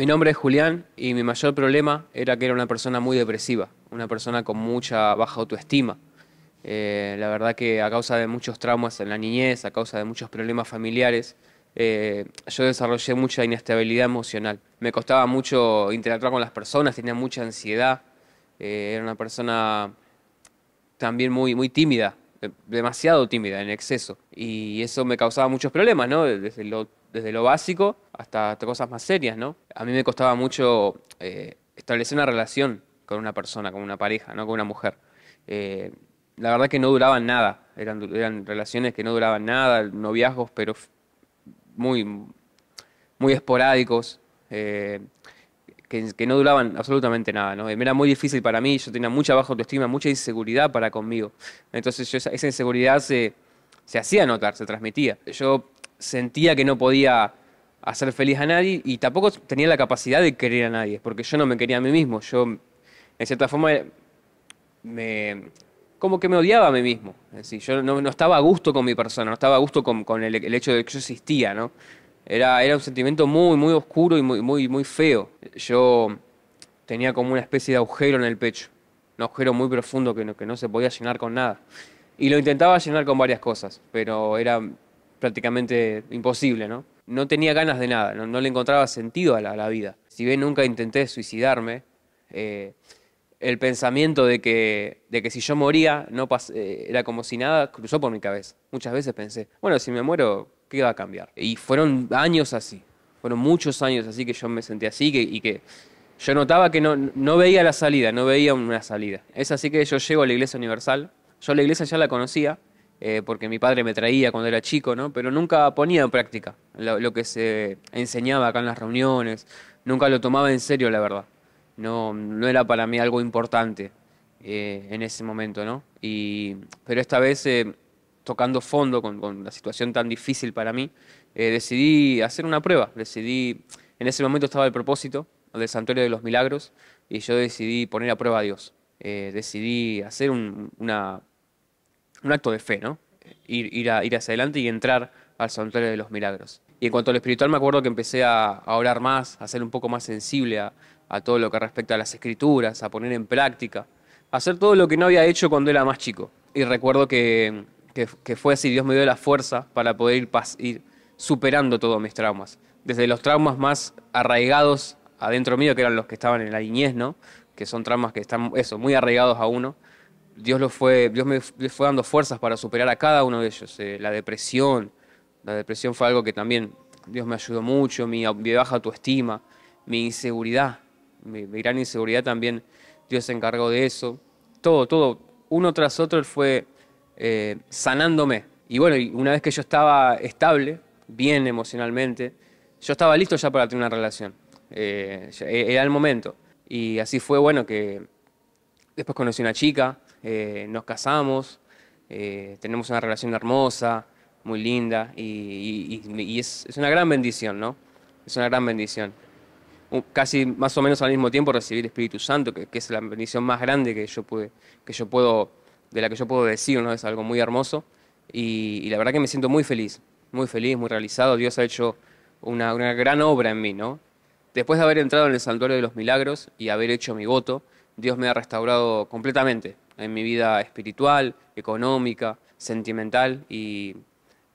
Mi nombre es Julián y mi mayor problema era que era una persona muy depresiva, una persona con mucha baja autoestima. Eh, la verdad que a causa de muchos traumas en la niñez, a causa de muchos problemas familiares, eh, yo desarrollé mucha inestabilidad emocional. Me costaba mucho interactuar con las personas, tenía mucha ansiedad, eh, era una persona también muy, muy tímida, demasiado tímida en exceso. Y eso me causaba muchos problemas, ¿no? Desde lo desde lo básico hasta, cosas más serias, ¿no? A mí me costaba mucho eh, establecer una relación con una persona, con una pareja, no con una mujer. Eh, la verdad que no duraban nada, eran, relaciones que no duraban nada, noviazgos, pero muy, muy esporádicos. Eh, que, no duraban absolutamente nada, Era muy difícil para mí, yo tenía mucha baja autoestima, mucha inseguridad para conmigo. Entonces esa, inseguridad se, hacía notar, se transmitía. Yo sentía que no podía hacer feliz a nadie y tampoco tenía la capacidad de querer a nadie, porque yo no me quería a mí mismo. Yo, en cierta forma, me, como que me odiaba a mí mismo. Es decir, yo no, estaba a gusto con mi persona, no estaba a gusto con, el, hecho de que yo existía, ¿no? Era, era un sentimiento muy, muy oscuro y muy, muy, muy feo. Yo tenía como una especie de agujero en el pecho, un agujero muy profundo que no, que no se podía llenar con nada. Y lo intentaba llenar con varias cosas, pero era prácticamente imposible, ¿no? No tenía ganas de nada, no, le encontraba sentido a la, vida. Si bien nunca intenté suicidarme, eh, el pensamiento de que, de que si yo moría no pas eh, era como si nada cruzó por mi cabeza. Muchas veces pensé, bueno, si me muero, ¿qué va a cambiar? Y fueron años así, fueron muchos años así que yo me sentí así que, y que yo notaba que no, no veía la salida, no veía una salida. Es así que yo llego a la Iglesia Universal, yo la iglesia ya la conocía, eh, porque mi padre me traía cuando era chico, ¿no? Pero nunca ponía en práctica lo, que se enseñaba acá en las reuniones, nunca lo tomaba en serio, la verdad. No, no era para mí algo importante eh, en ese momento, ¿no? Y, pero esta vez, eh, tocando fondo con, la situación tan difícil para mí, decidí hacer una prueba, decidí, en ese momento estaba el propósito del Santuario de los Milagros y yo decidí poner a prueba a Dios. decidí hacer una un acto de fe, ¿no? Ir, ir hacia adelante y entrar al santuario de los milagros. Y en cuanto a lo espiritual, me acuerdo que empecé a, orar más, a ser un poco más sensible a, todo lo que respecta a las escrituras, a poner en práctica, a hacer todo lo que no había hecho cuando era más chico. Y recuerdo que, que, fue así, Dios me dio la fuerza para poder ir, ir superando todos mis traumas. Desde los traumas más arraigados adentro mío, que eran los que estaban en la niñez, ¿no? Que son traumas que están, eso, muy arraigados a uno, Dios, lo fue, Dios me fue dando fuerzas para superar a cada uno de ellos. Eh, la depresión, la depresión fue algo que también Dios me ayudó mucho, mi, baja autoestima, mi inseguridad, mi, gran inseguridad también Dios se encargó de eso. Todo, todo, uno tras otro fue eh, sanándome. Y bueno, una vez que yo estaba estable, bien emocionalmente, yo estaba listo ya para tener una relación. Eh, e, era el momento. Y así fue, bueno, que después conocí una chica, eh, nos casamos, eh, tenemos una relación hermosa, muy linda, y, es, una gran bendición, ¿no? Es una gran bendición. Casi más o menos al mismo tiempo recibir el Espíritu Santo, que, es la bendición más grande que yo, puedo, de la que yo puedo decir, ¿no? Es algo muy hermoso. Y, la verdad que me siento muy feliz, muy feliz, muy realizado. Dios ha hecho una, una gran obra en mí, ¿no? Después de haber entrado en el santuario de los milagros y haber hecho mi voto, Dios me ha restaurado completamente, en mi vida espiritual, económica, sentimental y,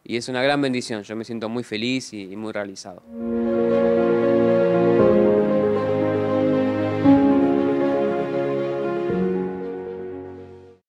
es una gran bendición. Yo me siento muy feliz y muy realizado.